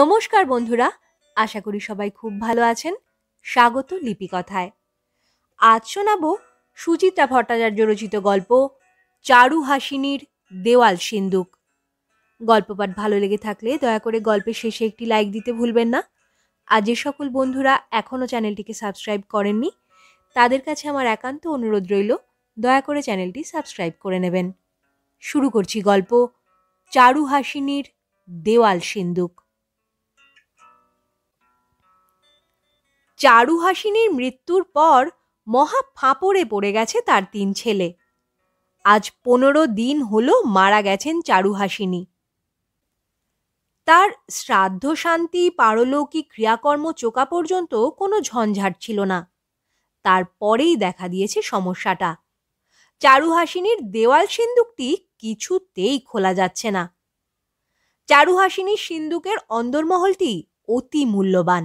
নমস্কার বন্ধুরা আশা করি সবাই খুব ভালো আছেন স্বাগত লিপিকথায় আজ শোনাব সুচিত্রা ভট্টাচার্য রচিত গল্প চারু হাসিনীর দেওয়াল সিন্দুক গল্পপাঠ ভালো লেগে থাকলে দয়া করে গল্পের শেষে একটি লাইক দিতে ভুলবেন না আর যে সকল বন্ধুরা এখনও চ্যানেলটিকে সাবস্ক্রাইব করেননি তাদের কাছে আমার একান্ত অনুরোধ রইল দয়া করে চ্যানেলটি সাবস্ক্রাইব করে নেবেন শুরু করছি গল্প চারু হাসিনীর দেওয়াল সিন্দুক চারুহাসিনীর মৃত্যুর পর মহা ফাঁপড়ে পড়ে গেছে তার তিন ছেলে আজ পনেরো দিন হলো মারা গেছেন চারুহাসিনী তার শ্রাদ্ধ শান্তি পারলৌকিক ক্রিয়াকর্ম চোকা পর্যন্ত কোনো ঝঞ্ঝাট ছিল না তারপরেই দেখা দিয়েছে সমস্যাটা চারুহাসিনীর দেওয়াল সিন্দুকটি কিছুতেই খোলা যাচ্ছে না চারুহাসিনীর সিন্দুকের অন্দরমহলটি অতি মূল্যবান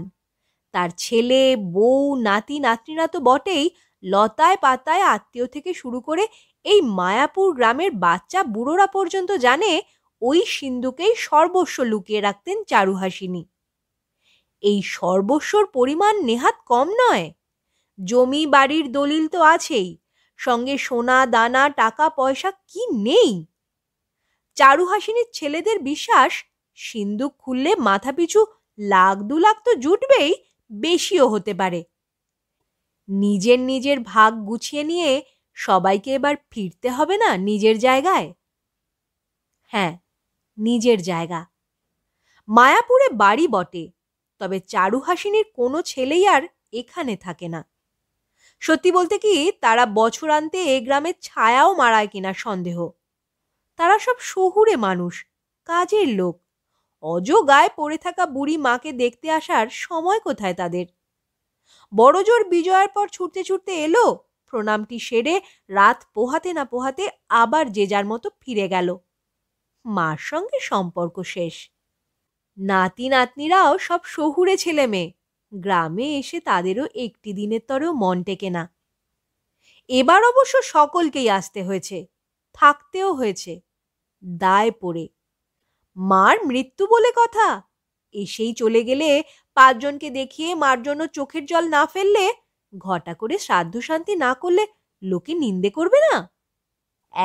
তার ছেলে বউ নাতি নাতনিরা তো বটেই লতায় পাতায় আত্মীয় থেকে শুরু করে এই মায়াপুর গ্রামের বাচ্চা বুড়োরা পর্যন্ত জানে ওই সিন্ধুকেই সর্বস্ব লুকিয়ে রাখতেন চারুহাসিনী এই সর্বস্বর পরিমাণ নেহাত কম নয় জমি বাড়ির দলিল তো আছেই সঙ্গে সোনা দানা টাকা পয়সা কি নেই চারুহাসিনীর ছেলেদের বিশ্বাস সিন্ধুক খুললে মাথাপিছু লাখ দু লাখ তো জুটবেই বেশিও হতে পারে নিজের নিজের ভাগ গুছিয়ে নিয়ে সবাইকে এবার ফিরতে হবে না নিজের জায়গায় হ্যাঁ নিজের জায়গা মায়াপুরে বাড়ি বটে তবে চারুহাসিনীর কোনো ছেলেই আর এখানে থাকে না সত্যি বলতে কি তারা বছরান্তে এ গ্রামের ছায়াও মারায় কিনা সন্দেহ তারা সব শহুরে মানুষ কাজের লোক অজগায় পড়ে থাকা বুড়ি মাকে দেখতে আসার সময় কোথায় তাদের বড়জোর বিজয়ের পর ছুটতে ছুটতে এলো প্রণামটি সেরে রাত পোহাতে না পোহাতে আবার যে যার মতো ফিরে গেল মার সঙ্গে সম্পর্ক শেষ নাতি নাতনিরাও সব শহুরে ছেলে মেয়ে গ্রামে এসে তাদেরও একটি দিনের তরেও মন টেকে না এবার অবশ্য সকলকেই আসতে হয়েছে থাকতেও হয়েছে দায় পড়ে মার মৃত্যু বলে কথা এসেই চলে গেলে পাঁচজনকে দেখিয়ে মার জন্য চোখের জল না ফেললে ঘটা করে শ্রাদ্ধ শান্তি না করলে লোকে নিন্দে করবে না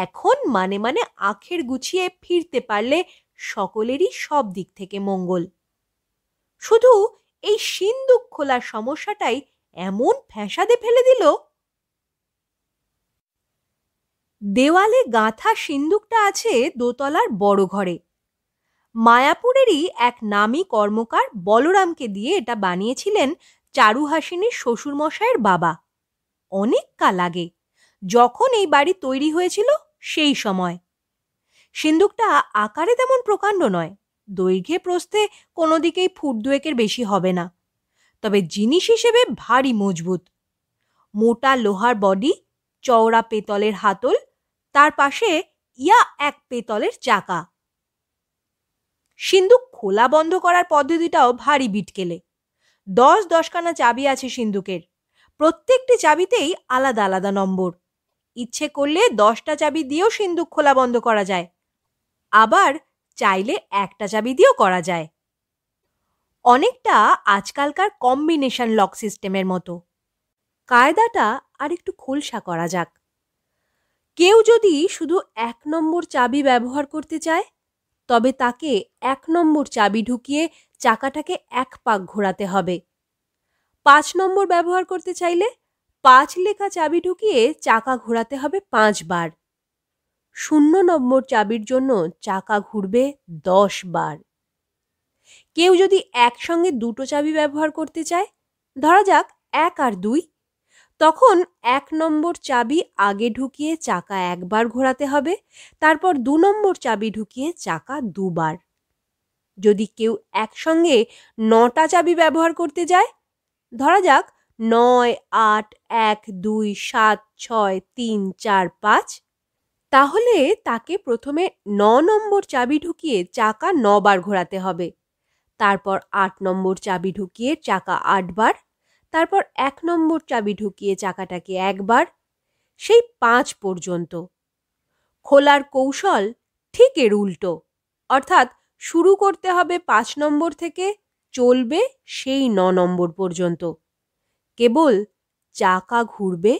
এখন মানে মানে আখের গুছিয়ে ফিরতে পারলে সকলেরই সব দিক থেকে মঙ্গল শুধু এই সিন্দুক খোলার সমস্যাটাই এমন ফ্যাসাদে ফেলে দিল দেওয়ালে গাঁথা সিন্দুকটা আছে দোতলার বড় ঘরে মায়াপুরেরই এক নামী কর্মকার বলরামকে দিয়ে এটা বানিয়েছিলেন চারুহাসিনীর শ্বশুরমশাইয়ের বাবা অনেক কাল আগে যখন এই বাড়ি তৈরি হয়েছিল সেই সময় সিন্দুকটা আকারে তেমন প্রকাণ্ড নয় দৈর্ঘ্যে প্রস্থে কোনো দিকেই ফুট দুয়েকের বেশি হবে না তবে জিনিস হিসেবে ভারী মজবুত মোটা লোহার বডি চওড়া পেতলের হাতল তার পাশে ইয়া এক পেতলের চাকা সিন্দুক খোলা বন্ধ করার পদ্ধতিটাও ভারী বিটকেলে দশ দশখানা চাবি আছে সিন্দুকের প্রত্যেকটি চাবিতেই আলাদা আলাদা নম্বর ইচ্ছে করলে দশটা চাবি দিয়েও সিন্দুক খোলা বন্ধ করা যায় আবার চাইলে একটা চাবি দিয়েও করা যায় অনেকটা আজকালকার কম্বিনেশন লক সিস্টেমের মতো কায়দাটা আর একটু খোলসা করা যাক কেউ যদি শুধু এক নম্বর চাবি ব্যবহার করতে চায় তবে তাকে এক নম্বর চাবি ঢুকিয়ে চাকাটাকে এক পাক ঘোরাতে হবে পাঁচ নম্বর ব্যবহার করতে চাইলে পাঁচ লেখা চাবি ঢুকিয়ে চাকা ঘোরাতে হবে পাঁচবার শূন্য নম্বর চাবির জন্য চাকা ঘুরবে দশ বার কেউ যদি একসঙ্গে দুটো চাবি ব্যবহার করতে চায় ধরা যাক এক আর দুই তখন এক নম্বর চাবি আগে ঢুকিয়ে চাকা একবার ঘোরাতে হবে তারপর দু নম্বর চাবি ঢুকিয়ে চাকা দুবার যদি কেউ একসঙ্গে নটা চাবি ব্যবহার করতে যায় ধরা যাক নয় আট এক দুই সাত ছয় তিন চার পাঁচ তাহলে তাকে প্রথমে ন নম্বর চাবি ঢুকিয়ে চাকা নবার ঘোরাতে হবে তারপর আট নম্বর চাবি ঢুকিয়ে চাকা আটবার তারপর এক নম্বর চাবি ঢুকিয়ে চাকাটাকে একবার সেই পাঁচ পর্যন্ত খোলার কৌশল ঠিক এর উল্টো অর্থাৎ শুরু করতে হবে পাঁচ নম্বর থেকে চলবে সেই ন নম্বর পর্যন্ত কেবল চাকা ঘুরবে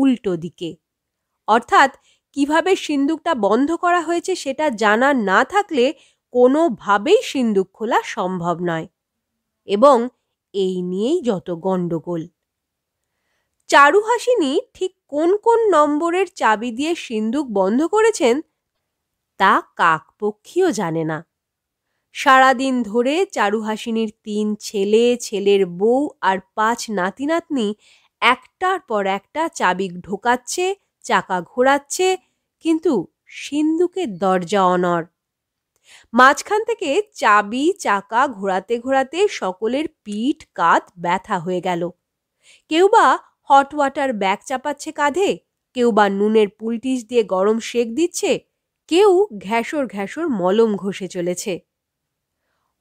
উল্টো দিকে অর্থাৎ কিভাবে সিন্দুকটা বন্ধ করা হয়েছে সেটা জানা না থাকলে কোনোভাবেই সিন্দুক খোলা সম্ভব নয় এবং এই নিয়েই যত গণ্ডগোল চারুহাসিনী ঠিক কোন কোন নম্বরের চাবি দিয়ে সিন্দুক বন্ধ করেছেন তা কাকপক্ষীও জানে না সারাদিন ধরে চারুহাসিনীর তিন ছেলে ছেলের বউ আর পাঁচ নাতি নাতনি একটার পর একটা চাবি ঢোকাচ্ছে চাকা ঘোরাচ্ছে কিন্তু সিন্দুকের দরজা অনড় মাঝখান থেকে চাবি চাকা ঘোরাতে ঘোরাতে সকলের পিঠ কাত ব্যথা হয়ে গেল কেউ বা হট ওয়াটার ব্যাগ চাপাচ্ছে কাঁধে কেউ বা নুনের পুলটিস দিয়ে গরম শেক দিচ্ছে কেউ ঘ্যাসর ঘ্যাসর মলম ঘষে চলেছে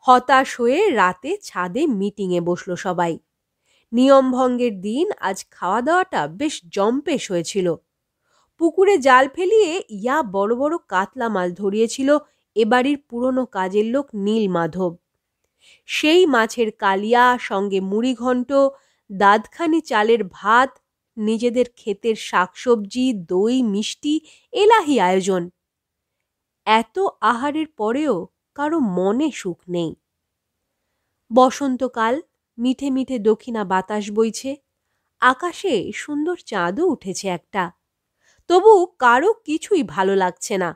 হতাশ হয়ে রাতে ছাদে মিটিংয়ে বসল সবাই নিয়মভঙ্গের দিন আজ খাওয়া দাওয়াটা বেশ জম্পেশ হয়েছিল পুকুরে জাল ফেলিয়ে ইয়া বড় বড় কাতলা মাছ ধরিয়েছিল এবাড়ির পুরনো কাজের লোক নীল মাধব সেই মাছের কালিয়া সঙ্গে ঘণ্ট দাদখানি চালের ভাত নিজেদের ক্ষেতের শাকসবজি দই মিষ্টি এলাহি আয়োজন এত আহারের পরেও কারো মনে সুখ নেই বসন্তকাল মিঠে মিঠে দক্ষিণা বাতাস বইছে আকাশে সুন্দর চাঁদও উঠেছে একটা তবু কারো কিছুই ভালো লাগছে না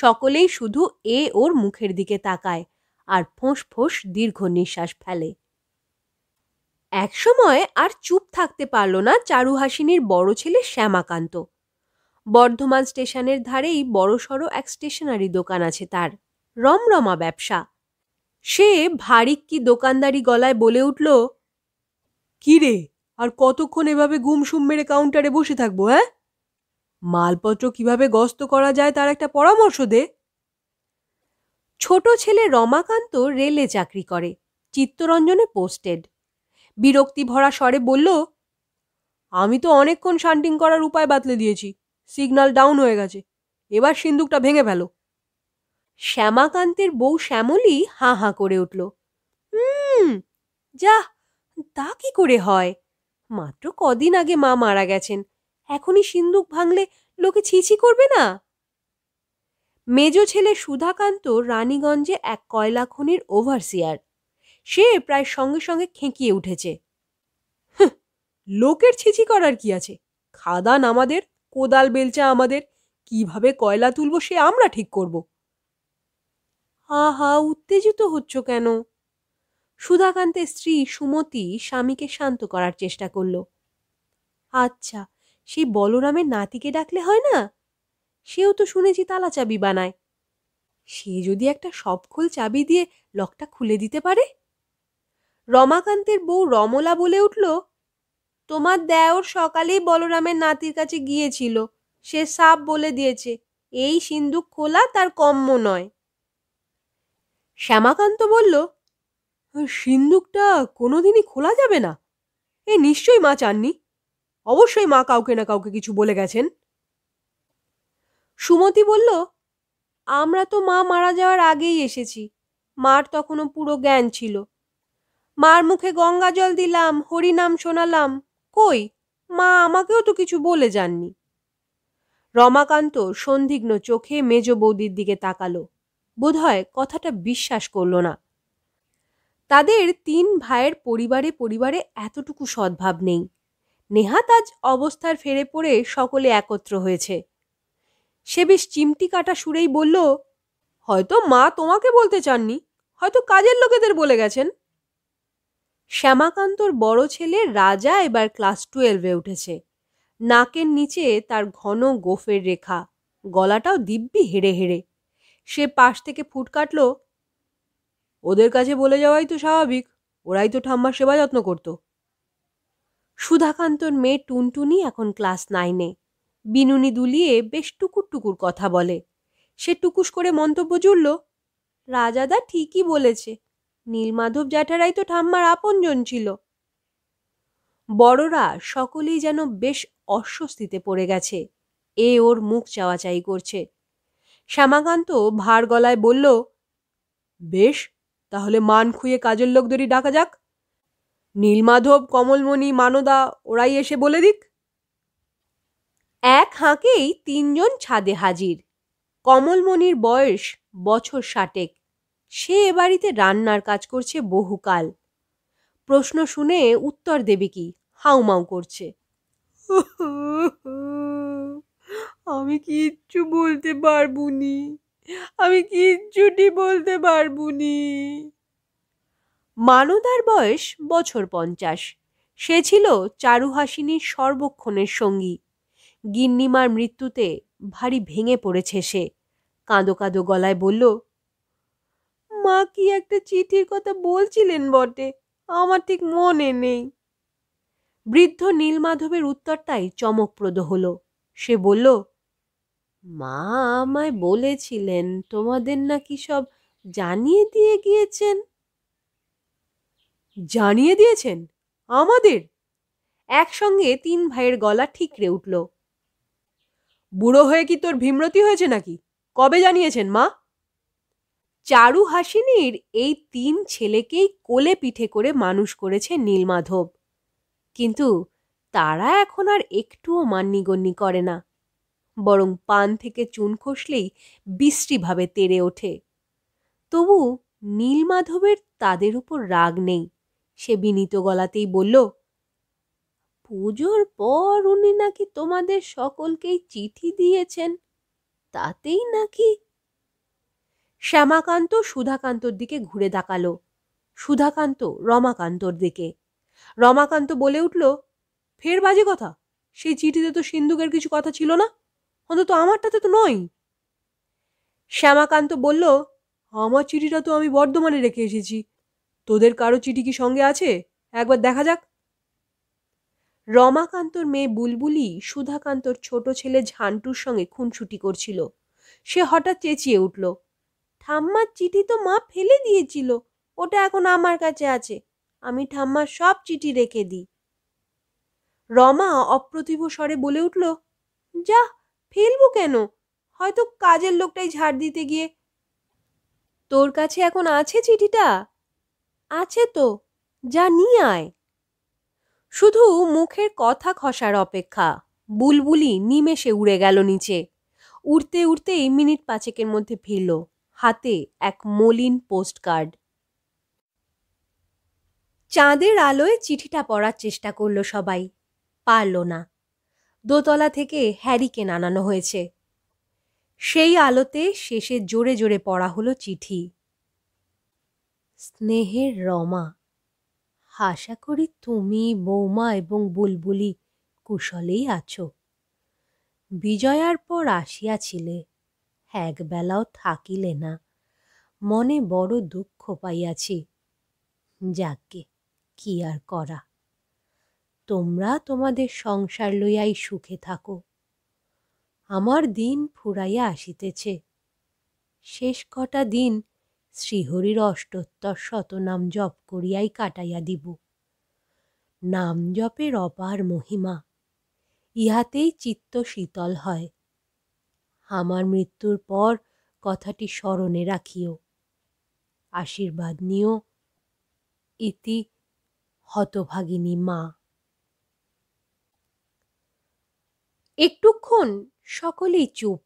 সকলেই শুধু এ ওর মুখের দিকে তাকায় আর ফোঁস ফোঁস দীর্ঘ নিঃশ্বাস ফেলে একসময় আর চুপ থাকতে পারল না চারুহাসিনীর বড় ছেলে শ্যামাকান্ত বর্ধমান স্টেশনের ধারেই বড়সড় এক স্টেশনারি দোকান আছে তার রমরমা ব্যবসা সে ভারিক্কি দোকানদারি গলায় বলে উঠল কিরে আর কতক্ষণ এভাবে গুমসুম মেরে কাউন্টারে বসে থাকবো হ্যাঁ মালপত্র কিভাবে গস্ত করা যায় তার একটা পরামর্শ দে ছোট ছেলে রমাকান্ত রেলে চাকরি করে চিত্তরঞ্জনে পোস্টেড বিরক্তি ভরা স্বরে বলল আমি তো অনেকক্ষণ শান্টিং করার উপায় বাতলে দিয়েছি সিগনাল ডাউন হয়ে গেছে এবার সিন্দুকটা ভেঙে ফেল শ্যামাকান্তের বউ শ্যামলি হাঁ হাঁ করে উঠল হুম যা তা কি করে হয় মাত্র কদিন আগে মা মারা গেছেন এখনই সিন্দুক ভাঙলে লোকে ছিছি করবে না মেজ ছেলে সুধাকান্ত রানীগঞ্জে এক কয়লা খনির ওভারসিয়ার সে প্রায় সঙ্গে সঙ্গে খেঁকিয়ে উঠেছে লোকের ছিছি করার কি আছে খাদান আমাদের কোদাল বেলচা আমাদের কিভাবে কয়লা তুলব সে আমরা ঠিক করব আহা উত্তেজিত হচ্ছ কেন সুধাকান্তের স্ত্রী সুমতি স্বামীকে শান্ত করার চেষ্টা করল আচ্ছা সেই বলরামের নাতিকে ডাকলে হয় না সেও তো শুনেছি তালা চাবি বানায় সে যদি একটা সবখোল চাবি দিয়ে লকটা খুলে দিতে পারে রমাকান্তের বউ রমলা বলে উঠল তোমার দেওর সকালেই বলরামের নাতির কাছে গিয়েছিল সে সাপ বলে দিয়েছে এই সিন্ধুক খোলা তার কম্য নয় শ্যামাকান্ত বলল সিন্ধুকটা কোনোদিনই খোলা যাবে না এ নিশ্চয়ই মা চাননি অবশ্যই মা কাউকে না কাউকে কিছু বলে গেছেন সুমতি বলল আমরা তো মা মারা যাওয়ার আগেই এসেছি মার তখনও পুরো জ্ঞান ছিল মার মুখে গঙ্গা জল দিলাম হরিনাম শোনালাম কই মা আমাকেও তো কিছু বলে যাননি রমাকান্ত সন্দিগ্ন চোখে মেজ বৌদির দিকে তাকালো বোধহয় কথাটা বিশ্বাস করল না তাদের তিন ভাইয়ের পরিবারে পরিবারে এতটুকু সদ্ভাব নেই নেহাত আজ অবস্থার ফেরে পড়ে সকলে একত্র হয়েছে সে বেশ চিমটি কাটা সুরেই বলল হয়তো মা তোমাকে বলতে চাননি হয়তো কাজের লোকেদের বলে গেছেন শ্যামাকান্তর বড় ছেলে রাজা এবার ক্লাস টুয়েলভে উঠেছে নাকের নিচে তার ঘন গোফের রেখা গলাটাও দিব্যি হেড়ে হেড়ে সে পাশ থেকে ফুট কাটল ওদের কাছে বলে যাওয়াই তো স্বাভাবিক ওরাই তো ঠাম্মার সেবা যত্ন করতো সুধাকান্তর মেয়ে টুনটুনি এখন ক্লাস নাইনে বিনুনি দুলিয়ে বেশ টুকুর টুকুর কথা বলে সে টুকুস করে মন্তব্য জুড়ল রাজাদা ঠিকই বলেছে নীলমাধব জ্যাঠারাই তো ঠাম্মার আপনজন ছিল বড়রা সকলেই যেন বেশ অস্বস্তিতে পড়ে গেছে এ ওর মুখ চাওয়াচাই করছে শ্যামাকান্ত ভার গলায় বলল বেশ তাহলে মান খুঁয়ে কাজের লোকদেরই ডাকা যাক নীলমাধব কমলমণি মানদা ওরাই এসে বলে দিক এক হাঁকেই তিনজন ছাদে হাজির কমলমণির বয়স বছর ষাটেক সে এ বাড়িতে রান্নার কাজ করছে বহুকাল প্রশ্ন শুনে উত্তর দেবে কি হাউমাউ করছে আমি কিচ্ছু বলতে পারবুনি আমি কিচ্ছুটি বলতে পারবুনি মানদার বয়স বছর পঞ্চাশ সে ছিল চারুহাসিনীর সর্বক্ষণের সঙ্গী গিন্নিমার মৃত্যুতে ভারী ভেঙে পড়েছে সে কাঁদো কাঁদো গলায় বলল মা কি একটা চিঠির কথা বলছিলেন বটে আমার ঠিক মনে নেই বৃদ্ধ নীলমাধবের উত্তরটাই চমকপ্রদ হলো সে বলল মা আমায় বলেছিলেন তোমাদের নাকি সব জানিয়ে দিয়ে গিয়েছেন জানিয়ে দিয়েছেন আমাদের একসঙ্গে তিন ভাইয়ের গলা ঠিকরে উঠল বুড়ো হয়ে কি তোর ভীমরতি হয়েছে নাকি কবে জানিয়েছেন মা চারু হাসিনীর এই তিন ছেলেকেই কোলে পিঠে করে মানুষ করেছে নীলমাধব কিন্তু তারা এখন আর একটুও মান্যিগণ্যি করে না বরং পান থেকে চুন খসলেই বিশ্রীভাবে তেড়ে ওঠে তবু নীলমাধবের তাদের উপর রাগ নেই সে বিনীত গলাতেই বলল পুজোর পর উনি নাকি তোমাদের সকলকেই চিঠি দিয়েছেন তাতেই নাকি শ্যামাকান্ত সুধাকান্তর দিকে ঘুরে তাকালো সুধাকান্ত রমাকান্তর দিকে রমাকান্ত বলে উঠল ফের বাজে কথা সেই চিঠিতে তো সিন্ধুকের কিছু কথা ছিল না অন্তত আমারটাতে তো নয় শ্যামাকান্ত বলল আমার চিঠিটা তো আমি বর্ধমানে রেখে এসেছি তোদের কারো চিঠি কি সঙ্গে আছে একবার দেখা যাক রমাকান্তর মেয়ে বুলবুলি সুধাকান্তর ছোট ছেলে ঝান্টুর সঙ্গে খুনসুটি করছিল সে হঠাৎ চেঁচিয়ে উঠল ঠাম্মার চিঠি তো মা ফেলে দিয়েছিল ওটা এখন আমার কাছে আছে আমি ঠাম্মার সব চিঠি রেখে দিই রমা অপ্রতিভ স্বরে বলে উঠল যা ফেলবো কেন হয়তো কাজের লোকটাই ঝাড় দিতে গিয়ে তোর কাছে এখন আছে চিঠিটা আছে তো যা নিয়ে আয় শুধু মুখের কথা খসার অপেক্ষা বুলবুলি নিমেষে উড়ে গেল নিচে উড়তে উড়তেই মিনিট পাঁচেকের মধ্যে ফিরল হাতে এক মলিন পোস্ট কার্ড চাঁদের আলোয় চিঠিটা পড়ার চেষ্টা করলো সবাই পারল না দোতলা থেকে হ্যারিকে নানানো হয়েছে সেই আলোতে শেষে জোরে জোরে পড়া হলো চিঠি স্নেহের রমা আশা করি তুমি বৌমা এবং বুলবুলি কুশলেই আছো বিজয়ার পর আসিয়াছিলে একবেলাও থাকিলে না মনে বড় দুঃখ পাইয়াছি যাকে কি আর করা তোমরা তোমাদের সংসার লইয়াই সুখে থাকো আমার দিন ফুরাইয়া আসিতেছে শেষ কটা দিন শ্রীহরির অষ্টোত্তর শতনাম জপ করিয়াই কাটাইয়া দিব নাম জপের অপার মহিমা ইহাতেই চিত্ত শীতল হয় আমার মৃত্যুর পর কথাটি স্মরণে রাখিও আশীর্বাদ নিও ইতি হতভাগিনী মা একটুক্ষণ সকলেই চুপ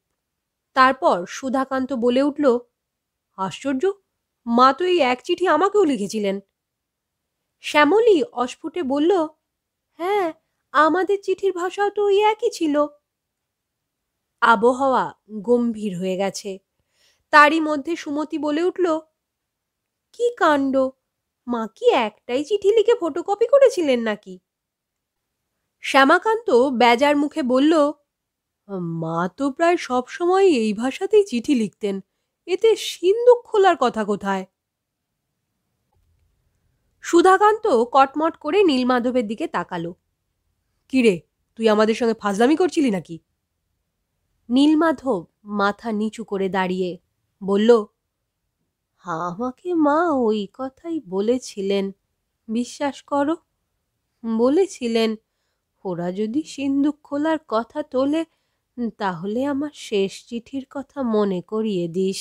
তারপর সুধাকান্ত বলে উঠল আশ্চর্য মা তো এই এক চিঠি আমাকেও লিখেছিলেন শ্যামলী অস্ফুটে বলল হ্যাঁ আমাদের চিঠির ভাষাও তো ওই একই ছিল আবহাওয়া গম্ভীর হয়ে গেছে তারই মধ্যে সুমতি বলে উঠল কি কাণ্ড মা কি একটাই চিঠি লিখে ফটোকপি করেছিলেন নাকি শ্যামাকান্ত বেজার মুখে বলল মা তো প্রায় সব সময় এই ভাষাতেই চিঠি লিখতেন এতে সিন্দুক খোলার কথা কোথায় সুধাকান্ত কটমট করে নীলমাধবের দিকে তাকালো কিরে তুই আমাদের সঙ্গে ফাজলামি করছিলি নাকি নীলমাধব মাথা নিচু করে দাঁড়িয়ে বলল আমাকে মা ওই কথাই বলেছিলেন বিশ্বাস করো বলেছিলেন ওরা যদি সিন্ধুক খোলার কথা তোলে তাহলে আমার শেষ চিঠির কথা মনে করিয়ে দিস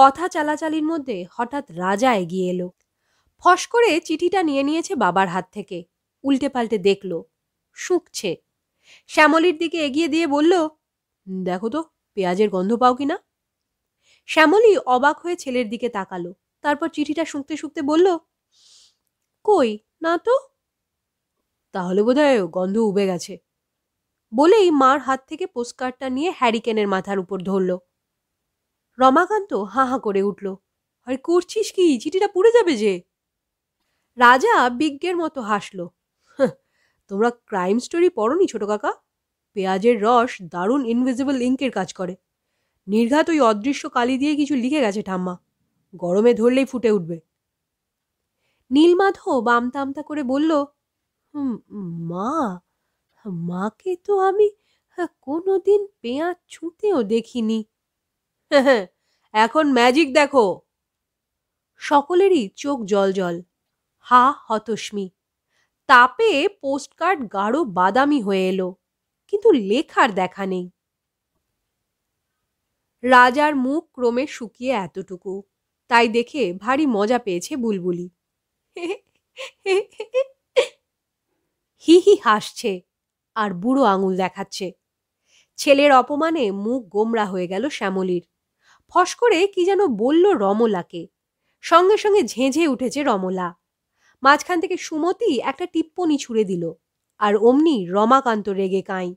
কথা চালাচালির মধ্যে হঠাৎ রাজা এগিয়ে এলো ফস করে চিঠিটা নিয়ে নিয়েছে বাবার হাত থেকে উল্টে পাল্টে দেখল শুঁকছে শ্যামলির দিকে এগিয়ে দিয়ে বলল দেখো তো পেঁয়াজের গন্ধ পাও কি না শ্যামলি অবাক হয়ে ছেলের দিকে তাকালো তারপর চিঠিটা শুঁকতে শুঁকতে বলল কই না তো তাহলে বোধহয় গন্ধ উবে গেছে বলেই মার হাত থেকে পোস্টকার্ডটা নিয়ে হ্যারিকেনের মাথার উপর ধরলো রমাকান্ত হাঁ হাঁ করে উঠল আর করছিস কি চিঠিটা পুড়ে যাবে যে রাজা বিজ্ঞের মতো হাসল তোমরা ক্রাইম স্টোরি পড়নি ছোট কাকা পেঁয়াজের রস দারুণ ইনভিজিবল ইঙ্কের কাজ করে নির্ঘাত ওই অদৃশ্য কালি দিয়ে কিছু লিখে গেছে ঠাম্মা গরমে ধরলেই ফুটে উঠবে নীলমাধব আমতা আমতা করে বলল মা মাকে তো আমি হ্যাঁ, কোনো দিন পেঁয়াজ ছুঁতেও দেখিনি এখন ম্যাজিক দেখো সকলেরই চোখ জল জল হা হতস্মি তাপে পোস্টকার্ড গাঢ় বাদামি হয়ে এলো কিন্তু লেখার দেখা নেই রাজার মুখ ক্রমে শুকিয়ে এতটুকু তাই দেখে ভারী মজা পেয়েছে বুলবুলি হি হি হাসছে আর বুড়ো আঙুল দেখাচ্ছে ছেলের অপমানে মুখ গোমরা হয়ে গেল শ্যামলির ফস করে কি যেন বলল রমলাকে সঙ্গে সঙ্গে ঝেঁঝে উঠেছে রমলা মাঝখান থেকে সুমতি একটা টিপ্পনি ছুড়ে দিল আর অমনি রমাকান্ত রেগে কাঁই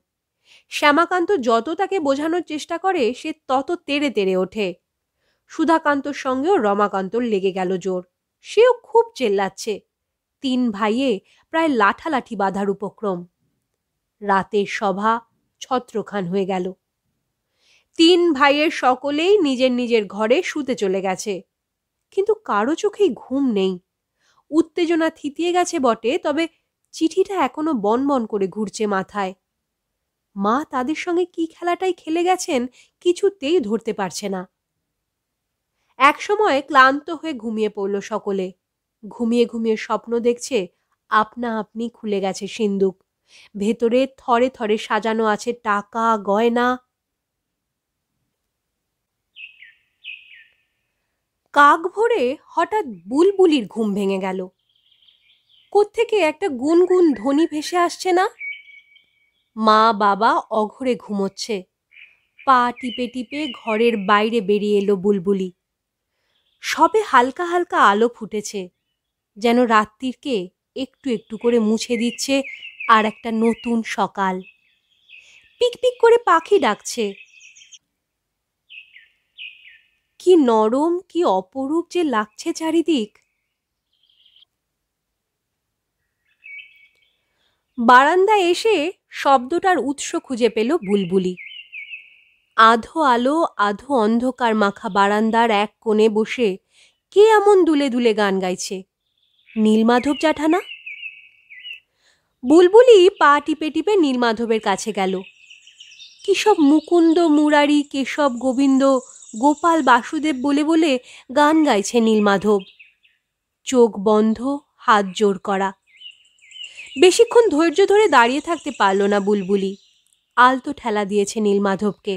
শ্যামাকান্ত যত তাকে বোঝানোর চেষ্টা করে সে তত তেড়ে তেড়ে ওঠে সুধাকান্তর সঙ্গেও রমাকান্তর লেগে গেল জোর সেও খুব চেল্লাচ্ছে তিন ভাইয়ে প্রায় লাঠালাঠি বাঁধার উপক্রম রাতের সভা ছত্রখান হয়ে গেল তিন ভাইয়ের সকলেই নিজের নিজের ঘরে শুতে চলে গেছে কিন্তু কারো চোখেই ঘুম নেই উত্তেজনা থিতিয়ে গেছে বটে তবে চিঠিটা এখনো বনবন করে ঘুরছে মাথায় মা তাদের সঙ্গে কি খেলাটাই খেলে গেছেন কিছুতেই ধরতে পারছে না একসময় ক্লান্ত হয়ে ঘুমিয়ে পড়ল সকলে ঘুমিয়ে ঘুমিয়ে স্বপ্ন দেখছে আপনা আপনি খুলে গেছে সিন্দুক ভেতরে থরে থরে সাজানো আছে টাকা গয়না কাক ভরে হঠাৎ বুলবুলির ঘুম ভেঙে গেল কোত্থেকে একটা গুনগুন ধ্বনি ভেসে আসছে না মা বাবা অঘরে ঘুমোচ্ছে পা টিপে টিপে ঘরের বাইরে বেরিয়ে এলো বুলবুলি সবে হালকা হালকা আলো ফুটেছে যেন রাত্রিকে একটু একটু করে মুছে দিচ্ছে আর একটা নতুন সকাল পিক পিক করে পাখি ডাকছে কি নরম কি অপরূপ যে লাগছে চারিদিক বারান্দা এসে শব্দটার উৎস খুঁজে পেল বুলবুলি আধো আলো আধো অন্ধকার মাখা বারান্দার এক কোণে বসে কে এমন দুলে দুলে গান গাইছে নীলমাধব জাঠানা বুলবুলি পা টিপে টিপে নীলমাধবের কাছে গেল কিসব মুকুন্দ মুরারি কেশব গোবিন্দ গোপাল বাসুদেব বলে বলে গান গাইছে নীলমাধব চোখ বন্ধ হাত জোর করা বেশিক্ষণ ধৈর্য ধরে দাঁড়িয়ে থাকতে পারল না বুলবুলি আলতো ঠেলা দিয়েছে নীলমাধবকে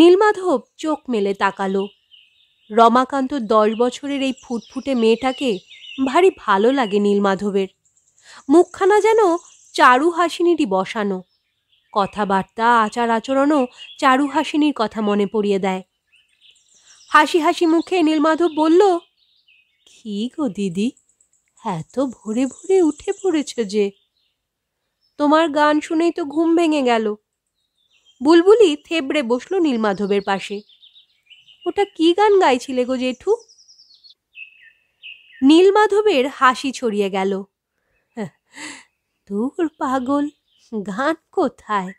নীলমাধব চোখ মেলে তাকালো রমাকান্ত দশ বছরের এই ফুটফুটে মেয়েটাকে ভারী ভালো লাগে নীলমাধবের মুখখানা যেন চারু হাসিনিটি বসানো কথাবার্তা আচার আচরণও চারু হাসিনীর কথা মনে পড়িয়ে দেয় হাসি হাসি মুখে নীলমাধব বলল কি গো দিদি এত ভোরে ভোরে উঠে পড়েছে যে তোমার গান শুনেই তো ঘুম ভেঙে গেল বুলবুলি থেবড়ে বসল নীলমাধবের পাশে ওটা কি গান গাইছিলে গো জেঠু নীলমাধবের হাসি ছড়িয়ে গেল দূর হ্যাঁ, পাগল গান কোথায়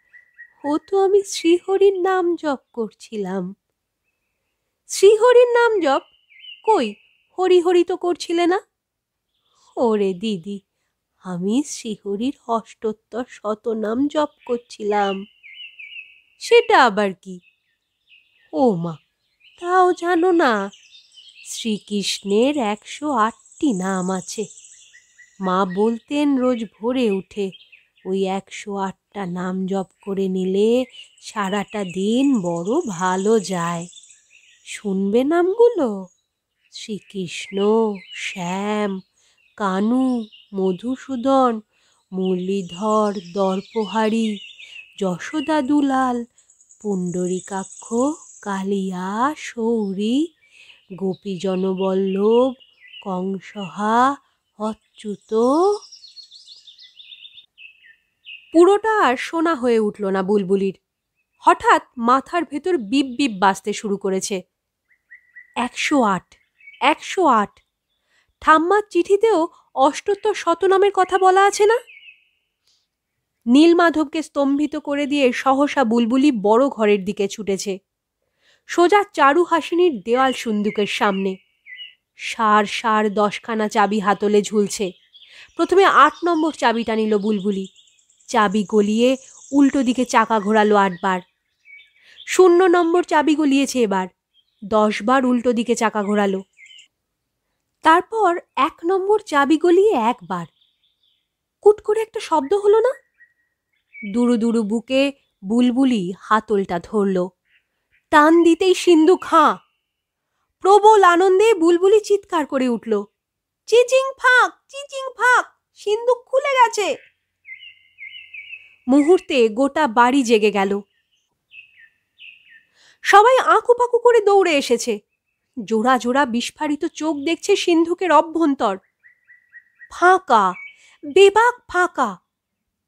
ও তো আমি শ্রীহরির নাম জপ করছিলাম শ্রীহরির নাম জপ কই হরি হরি তো করছিলে না ওরে দিদি আমি শ্রীহরির অষ্টোত্তর শত নাম জপ করছিলাম সেটা আবার কি ও মা তাও জানো না শ্রীকৃষ্ণের একশো আটটি নাম আছে মা বলতেন রোজ ভোরে উঠে ওই একশো আটটা নাম জপ করে নিলে সারাটা দিন বড় ভালো যায় শুনবে নামগুলো শ্রীকৃষ্ণ শ্যাম কানু মধুসূদন মুরলীধর দর্পহারি যশোদা দুলাল পুণ্ডরিকাক্ষ কালিয়া সৌরী গোপীজনবল্লভ কংসহা অচ্যুত পুরোটা আর শোনা হয়ে উঠল না বুলবুলির হঠাৎ মাথার ভেতর বিপ বিপ বাজতে শুরু করেছে একশো আট একশো আট ঠাম্মার চিঠিতেও অষ্টোত্তর শতনামের কথা বলা আছে না নীলমাধবকে স্তম্ভিত করে দিয়ে সহসা বুলবুলি বড় ঘরের দিকে ছুটেছে সোজা চারু হাসিনীর দেওয়াল সুন্দুকের সামনে সার সার দশখানা চাবি হাতলে ঝুলছে প্রথমে আট নম্বর চাবিটা নিল বুলবুলি চাবি গলিয়ে উল্টো দিকে চাকা ঘোরালো আটবার শূন্য নম্বর চাবি গলিয়েছে এবার দশবার উল্টো দিকে চাকা ঘোরালো তারপর এক নম্বর চাবি গলিয়ে একবার কুট করে একটা শব্দ হলো না দুরু দুরু বুকে বুলবুলি হাতলটা ধরল টান দিতেই সিন্ধু খাঁ প্রবল আনন্দে বুলবুলি চিৎকার করে উঠল চিচিং ফাঁক চিচিং ফাঁক সিন্ধুক খুলে গেছে মুহূর্তে গোটা বাড়ি জেগে গেল সবাই আঁকুপাকু করে দৌড়ে এসেছে জোড়া জোড়া বিস্ফারিত চোখ দেখছে সিন্ধুকের অভ্যন্তর ফাঁকা বেবাক ফাঁকা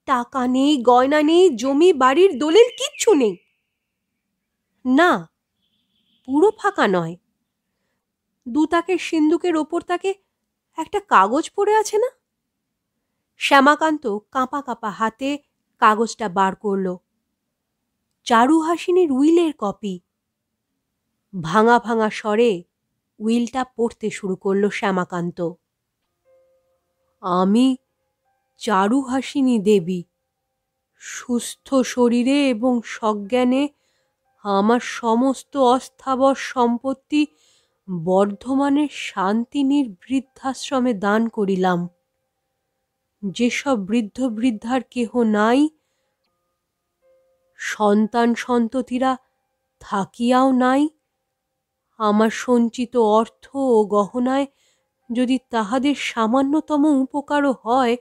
টাকা নেই গয়না নেই জমি বাড়ির দলিল কিচ্ছু নেই না পুরো ফাঁকা নয় দুতাকে সিন্ধুকের ওপর তাকে একটা কাগজ পড়ে আছে না শ্যামাকান্ত কাঁপা কাঁপা হাতে কাগজটা বার করল চারু হাসিনীর উইলের কপি ভাঙা ভাঙা স্বরে উইলটা পড়তে শুরু করল শ্যামাকান্ত আমি চারু হাসিনী দেবী সুস্থ শরীরে এবং সজ্ঞানে আমার সমস্ত অস্থাবর সম্পত্তি বর্ধমানের শান্তিনীর বৃদ্ধাশ্রমে দান করিলাম যেসব বৃদ্ধ বৃদ্ধার কেহ নাই সন্তান সন্ততিরা থাকিয়াও নাই আমার সঞ্চিত অর্থ ও গহনায় যদি তাহাদের সামান্যতম উপকারও হয়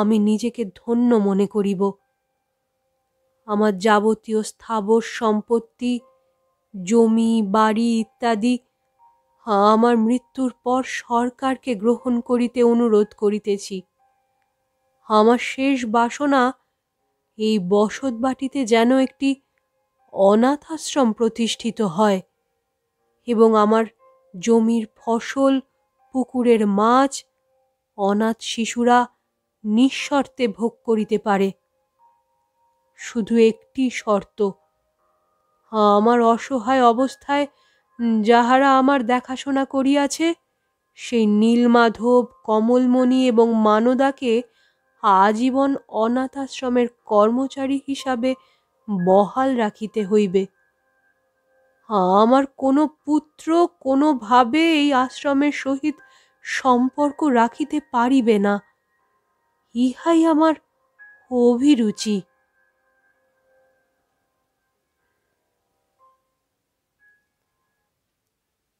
আমি নিজেকে ধন্য মনে করিব আমার যাবতীয় স্থাবর সম্পত্তি জমি বাড়ি ইত্যাদি আমার মৃত্যুর পর সরকারকে গ্রহণ করিতে অনুরোধ করিতেছি আমার শেষ বাসনা এই বসত বাটিতে যেন একটি অনাথাশ্রম প্রতিষ্ঠিত হয় এবং আমার জমির ফসল পুকুরের মাছ অনাথ শিশুরা নিঃশর্তে ভোগ করিতে পারে শুধু একটি শর্ত আমার অসহায় অবস্থায় যাহারা আমার দেখাশোনা করিয়াছে সেই নীলমাধব কমলমণি এবং মানদাকে আজীবন অনাথাশ্রমের কর্মচারী হিসাবে বহাল রাখিতে হইবে আমার কোনো পুত্র কোনোভাবে এই আশ্রমের সহিত সম্পর্ক রাখিতে পারিবে না ইহাই আমার অভিরুচি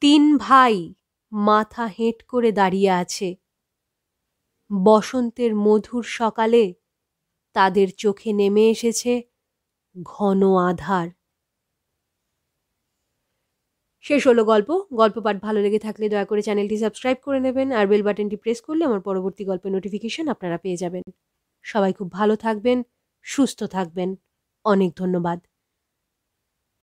তিন ভাই মাথা হেঁট করে দাঁড়িয়ে আছে বসন্তের মধুর সকালে তাদের চোখে নেমে এসেছে ঘন আধার শেষ হলো গল্প গল্প পাঠ ভালো লেগে থাকলে দয়া করে চ্যানেলটি সাবস্ক্রাইব করে নেবেন আর বেল বাটনটি প্রেস করলে আমার পরবর্তী গল্পের নোটিফিকেশন আপনারা পেয়ে যাবেন সবাই খুব ভালো থাকবেন সুস্থ থাকবেন অনেক ধন্যবাদ